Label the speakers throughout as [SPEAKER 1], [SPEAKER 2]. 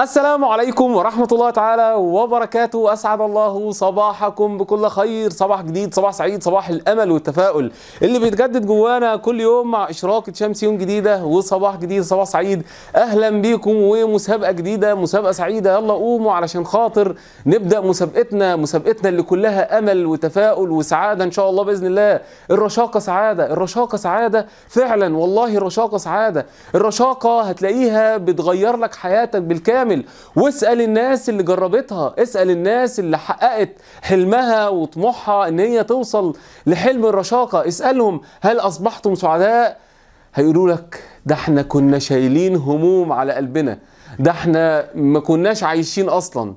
[SPEAKER 1] السلام عليكم ورحمة الله تعالى وبركاته أسعد الله صباحكم بكل خير صباح جديد صباح سعيد صباح الأمل والتفاؤل اللي بيتجدد جوانا كل يوم مع إشراقة شمس يوم جديدة وصباح جديد صباح سعيد أهلا بيكم ومسابقة جديدة مسابقة سعيدة يلا قوموا علشان خاطر نبدأ مسابقتنا مسابقتنا اللي كلها أمل وتفاؤل وسعادة إن شاء الله بإذن الله الرشاقة سعادة الرشاقة سعادة فعلا والله الرشاقة سعادة الرشاقة هتلاقيها بتغير لك حياتك بالكامل كامل واسال الناس اللي جربتها اسال الناس اللي حققت حلمها وطموحها ان هي توصل لحلم الرشاقه اسالهم هل اصبحتم سعداء هيقولوا لك ده احنا كنا شايلين هموم على قلبنا ده احنا ما كناش عايشين اصلا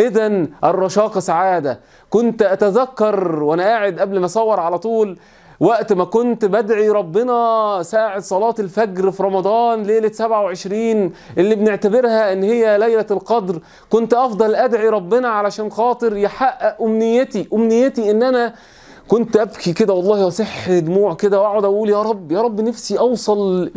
[SPEAKER 1] اذا الرشاقه سعاده كنت اتذكر وانا قاعد قبل ما اصور على طول وقت ما كنت بدعي ربنا ساعة صلاة الفجر في رمضان ليلة 27 اللي بنعتبرها ان هي ليلة القدر كنت افضل ادعي ربنا علشان خاطر يحقق امنيتي امنيتي ان انا كنت ابكي كده والله اصح دموع كده واقعد اقول يا رب يا رب نفسي اوصل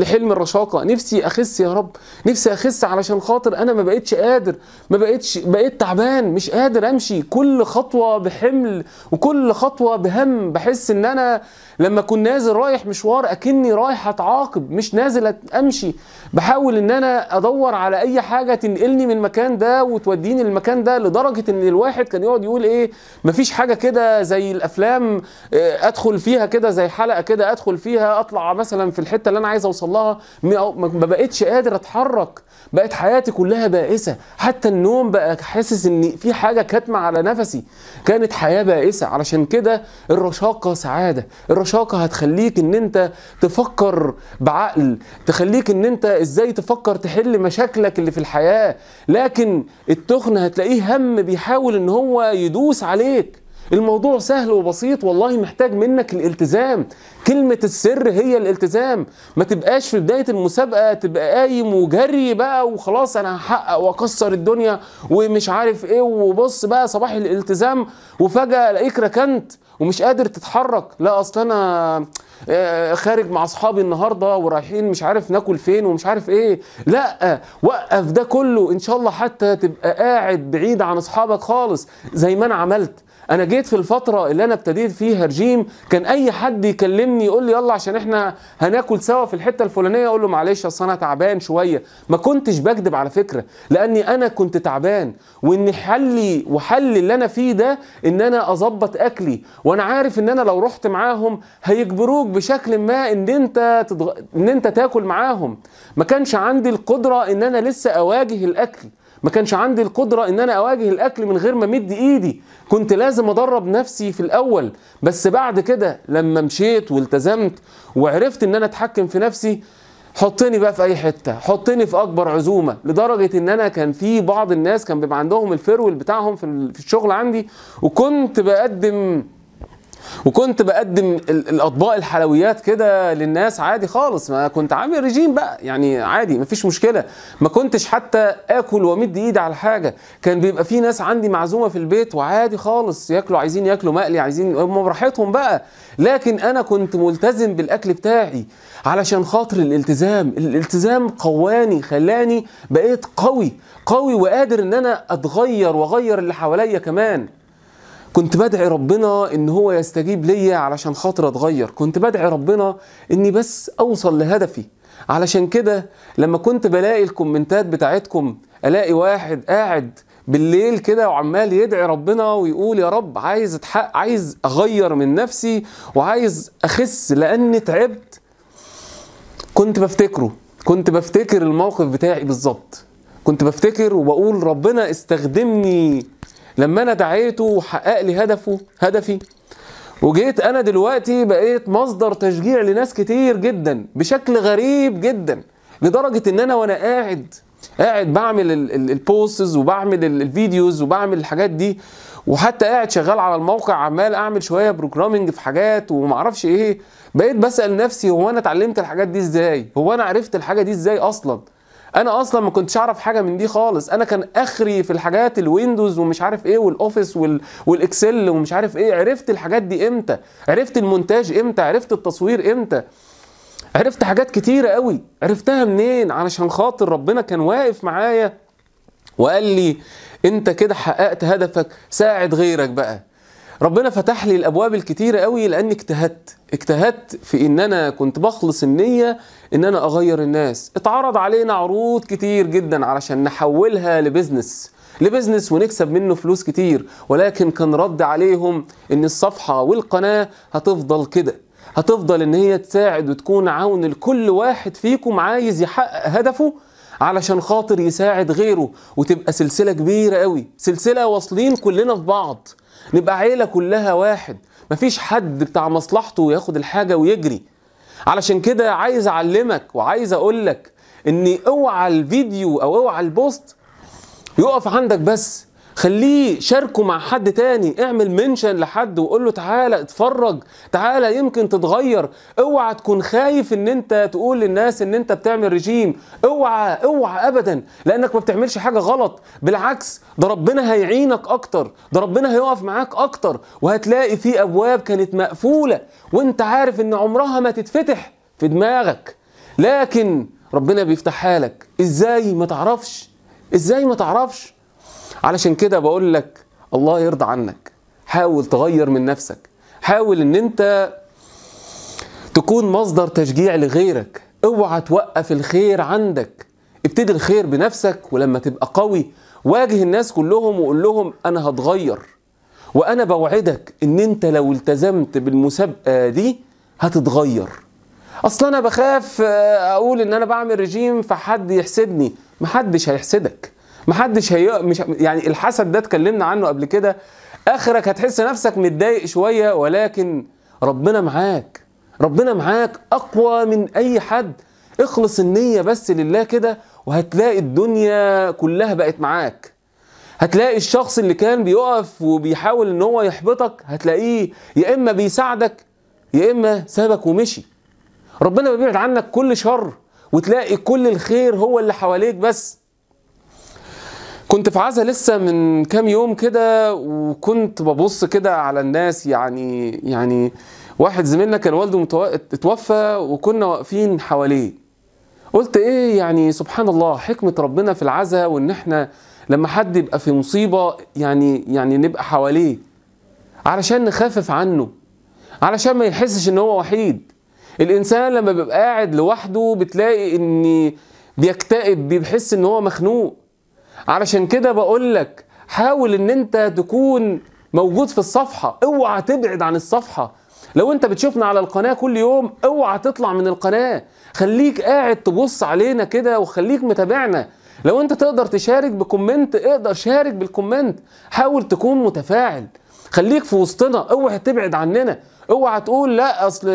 [SPEAKER 1] لحلم الرشاقه نفسي اخس يا رب نفسي اخس علشان خاطر انا ما بقتش قادر ما بقتش بقيت تعبان مش قادر امشي كل خطوه بحمل وكل خطوه بهم بحس ان انا لما اكون نازل رايح مشوار اكني رايح اتعاقب مش نازل امشي بحاول ان انا ادور على اي حاجه تنقلني من المكان ده وتوديني المكان ده لدرجه ان الواحد كان يقعد يقول ايه مفيش حاجه كده زي زي الافلام آه، ادخل فيها كده زي حلقه كده ادخل فيها اطلع مثلا في الحته اللي انا عايز اوصل لها ما بقتش قادر اتحرك بقت حياتي كلها بائسه حتى النوم بقى حاسس ان في حاجه كاتمه على نفسي كانت حياه بائسه علشان كده الرشاقه سعاده الرشاقه هتخليك ان انت تفكر بعقل تخليك ان انت ازاي تفكر تحل مشاكلك اللي في الحياه لكن التخن هتلاقيه هم بيحاول ان هو يدوس عليك الموضوع سهل وبسيط والله محتاج منك الالتزام كلمة السر هي الالتزام ما تبقاش في بداية المسابقة تبقى قايم وجري بقى وخلاص أنا هحقق وأكسر الدنيا ومش عارف إيه وبص بقى صباح الالتزام وفجأة ألاقيك ركنت ومش قادر تتحرك لا أصل أنا آه، خارج مع اصحابي النهارده ورايحين مش عارف ناكل فين ومش عارف ايه لا وقف ده كله ان شاء الله حتى تبقى قاعد بعيد عن اصحابك خالص زي ما انا عملت انا جيت في الفتره اللي انا ابتديت فيها رجيم كان اي حد يكلمني يقول لي يلا عشان احنا هناكل سوا في الحته الفلانيه اقول له معلش اصل انا تعبان شويه ما كنتش بكذب على فكره لاني انا كنت تعبان وان حلي وحل اللي انا فيه ده ان انا اظبط اكلي وانا عارف ان انا لو رحت معاهم هيجبروك يقنعوك بشكل ما ان انت تضغ... ان انت تاكل معاهم ما كانش عندي القدره ان انا لسه اواجه الاكل ما كانش عندي القدرة ان انا اواجه الاكل من غير ما مد ايدي كنت لازم ادرب نفسي في الاول بس بعد كده لما مشيت والتزمت وعرفت ان انا اتحكم في نفسي حطني بقى في اي حته حطني في اكبر عزومه لدرجه ان انا كان في بعض الناس كان بيبقى عندهم الفرول بتاعهم في الشغل عندي وكنت بقدم وكنت بقدم الاطباق الحلويات كده للناس عادي خالص ما كنت عامل ريجيم بقى يعني عادي مفيش مشكله ما كنتش حتى اكل وامد ايدي على حاجه كان بيبقى في ناس عندي معزومه في البيت وعادي خالص ياكلوا عايزين ياكلوا مقلي عايزين هم براحتهم بقى لكن انا كنت ملتزم بالاكل بتاعي علشان خاطر الالتزام الالتزام قواني خلاني بقيت قوي قوي وقادر ان انا اتغير واغير اللي حواليا كمان كنت بدعي ربنا ان هو يستجيب ليا علشان خاطر اتغير كنت بدعي ربنا اني بس اوصل لهدفي علشان كده لما كنت بلاقي الكومنتات بتاعتكم الاقي واحد قاعد بالليل كده وعمال يدعي ربنا ويقول يا رب عايز اتحقق عايز اغير من نفسي وعايز اخس لاني تعبت كنت بفتكره كنت بفتكر الموقف بتاعي بالظبط كنت بفتكر وبقول ربنا استخدمني لما انا دعيته وحقق لي هدفه هدفي وجيت انا دلوقتي بقيت مصدر تشجيع لناس كتير جدا بشكل غريب جدا لدرجه ان انا وانا قاعد قاعد بعمل البوستز وبعمل الفيديوز وبعمل الحاجات دي وحتى قاعد شغال على الموقع عمال اعمل شويه بروجرامنج في حاجات ومعرفش ايه بقيت بسال نفسي هو انا اتعلمت الحاجات دي ازاي هو انا عرفت الحاجه دي ازاي اصلا انا اصلا ما كنتش اعرف حاجه من دي خالص انا كان اخري في الحاجات الويندوز ومش عارف ايه والاوفيس وال... والاكسل ومش عارف ايه عرفت الحاجات دي امتى عرفت المونتاج امتى عرفت التصوير امتى عرفت حاجات كتيره قوي عرفتها منين علشان خاطر ربنا كان واقف معايا وقال لي انت كده حققت هدفك ساعد غيرك بقى ربنا فتح لي الابواب الكتيره قوي لاني اجتهدت اجتهدت في ان انا كنت بخلص النيه ان انا اغير الناس اتعرض علينا عروض كتير جدا علشان نحولها لبزنس لبزنس ونكسب منه فلوس كتير ولكن كان رد عليهم ان الصفحه والقناه هتفضل كده هتفضل ان هي تساعد وتكون عون لكل واحد فيكم عايز يحقق هدفه علشان خاطر يساعد غيره وتبقى سلسله كبيره قوي سلسله واصلين كلنا في بعض نبقى عيله كلها واحد مفيش حد بتاع مصلحته ياخد الحاجه ويجري علشان كده عايز اعلمك وعايز اقولك ان اوعى الفيديو او اوعى البوست يقف عندك بس خليه شاركه مع حد تاني اعمل منشن لحد وقول له تعالى اتفرج تعالى يمكن تتغير اوعى تكون خايف ان انت تقول للناس ان انت بتعمل رجيم اوعى اوعى ابدا لانك ما بتعملش حاجه غلط بالعكس ده ربنا هيعينك اكتر ده ربنا هيقف معاك اكتر وهتلاقي في ابواب كانت مقفوله وانت عارف ان عمرها ما تتفتح في دماغك لكن ربنا بيفتحها لك ازاي ما تعرفش ازاي ما تعرفش علشان كده بقول لك الله يرضى عنك حاول تغير من نفسك حاول ان انت تكون مصدر تشجيع لغيرك اوعى توقف الخير عندك ابتدي الخير بنفسك ولما تبقى قوي واجه الناس كلهم وقول لهم انا هتغير وانا بوعدك ان انت لو التزمت بالمسابقه دي هتتغير اصل انا بخاف آه، اقول ان انا بعمل رجيم فحد يحسدني محدش هيحسدك محدش هي مش يعني الحسد ده اتكلمنا عنه قبل كده اخرك هتحس نفسك متضايق شويه ولكن ربنا معاك ربنا معاك اقوى من اي حد اخلص النيه بس لله كده وهتلاقي الدنيا كلها بقت معاك هتلاقي الشخص اللي كان بيقف وبيحاول ان هو يحبطك هتلاقيه يا اما بيساعدك يا اما سابك ومشي ربنا بيبعد عنك كل شر وتلاقي كل الخير هو اللي حواليك بس كنت في عزا لسه من كام يوم كده وكنت ببص كده على الناس يعني يعني واحد زميلنا كان والده متو... اتوفى وكنا واقفين حواليه قلت ايه يعني سبحان الله حكمة ربنا في العزا وان احنا لما حد يبقى في مصيبة يعني يعني نبقى حواليه علشان نخفف عنه علشان ما يحسش ان هو وحيد الانسان لما بيبقى قاعد لوحده بتلاقي ان بيكتئب بيحس ان هو مخنوق علشان كده بقول لك حاول ان انت تكون موجود في الصفحه اوعى تبعد عن الصفحه لو انت بتشوفنا على القناه كل يوم اوعى تطلع من القناه خليك قاعد تبص علينا كده وخليك متابعنا لو انت تقدر تشارك بكومنت اقدر شارك بالكومنت حاول تكون متفاعل خليك في وسطنا اوعى تبعد عننا اوعى تقول لا اصل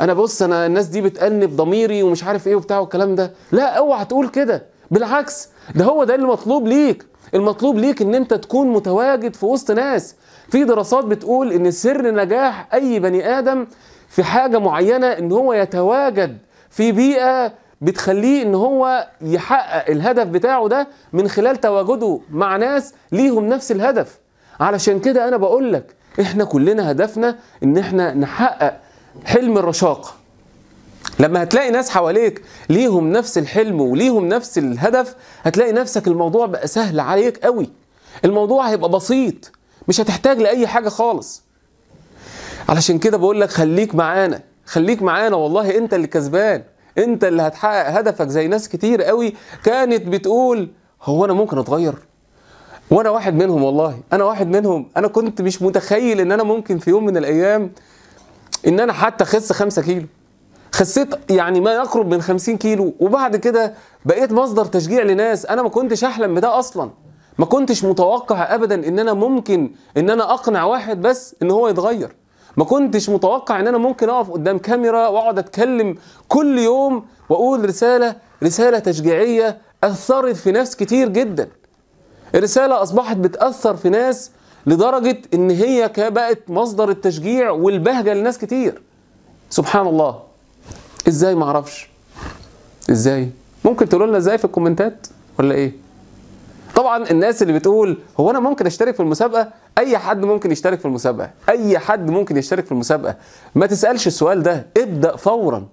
[SPEAKER 1] انا بص انا الناس دي بتأنب ضميري ومش عارف ايه وبتاع والكلام ده لا اوعى تقول كده بالعكس ده هو ده اللي مطلوب ليك المطلوب ليك ان انت تكون متواجد في وسط ناس في دراسات بتقول ان سر نجاح اي بني ادم في حاجه معينه ان هو يتواجد في بيئه بتخليه ان هو يحقق الهدف بتاعه ده من خلال تواجده مع ناس ليهم نفس الهدف علشان كده انا بقول لك احنا كلنا هدفنا ان احنا نحقق حلم الرشاقه لما هتلاقي ناس حواليك ليهم نفس الحلم وليهم نفس الهدف هتلاقي نفسك الموضوع بقى سهل عليك قوي الموضوع هيبقى بسيط مش هتحتاج لاي حاجه خالص علشان كده بقول لك خليك معانا خليك معانا والله انت اللي كسبان انت اللي هتحقق هدفك زي ناس كتير قوي كانت بتقول هو انا ممكن اتغير وانا واحد منهم والله انا واحد منهم انا كنت مش متخيل ان انا ممكن في يوم من الايام ان انا حتى اخس 5 كيلو خسيت يعني ما يقرب من 50 كيلو وبعد كده بقيت مصدر تشجيع لناس انا ما كنتش احلم بده اصلا ما كنتش متوقع ابدا ان انا ممكن ان انا اقنع واحد بس ان هو يتغير ما كنتش متوقع ان انا ممكن اقف قدام كاميرا واقعد اتكلم كل يوم واقول رساله رساله تشجيعيه اثرت في ناس كتير جدا الرساله اصبحت بتاثر في ناس لدرجه ان هي بقت مصدر التشجيع والبهجه لناس كتير سبحان الله ازاي ما اعرفش ازاي ممكن تقولوا لنا ازاي في الكومنتات ولا ايه طبعا الناس اللي بتقول هو انا ممكن اشترك في المسابقه اي حد ممكن يشترك في المسابقه اي حد ممكن يشترك في المسابقه ما تسالش السؤال ده ابدا فورا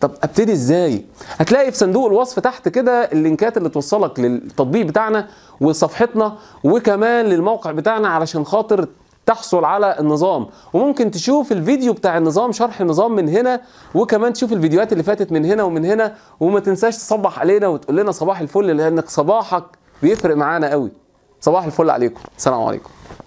[SPEAKER 1] طب ابتدي ازاي هتلاقي في صندوق الوصف تحت كده اللينكات اللي توصلك للتطبيق بتاعنا وصفحتنا وكمان للموقع بتاعنا علشان خاطر تحصل على النظام وممكن تشوف الفيديو بتاع النظام شرح النظام من هنا وكمان تشوف الفيديوهات اللي فاتت من هنا ومن هنا وما تنساش تصبح علينا وتقول لنا صباح الفل لانك صباحك بيفرق معانا قوي صباح الفل عليكم السلام عليكم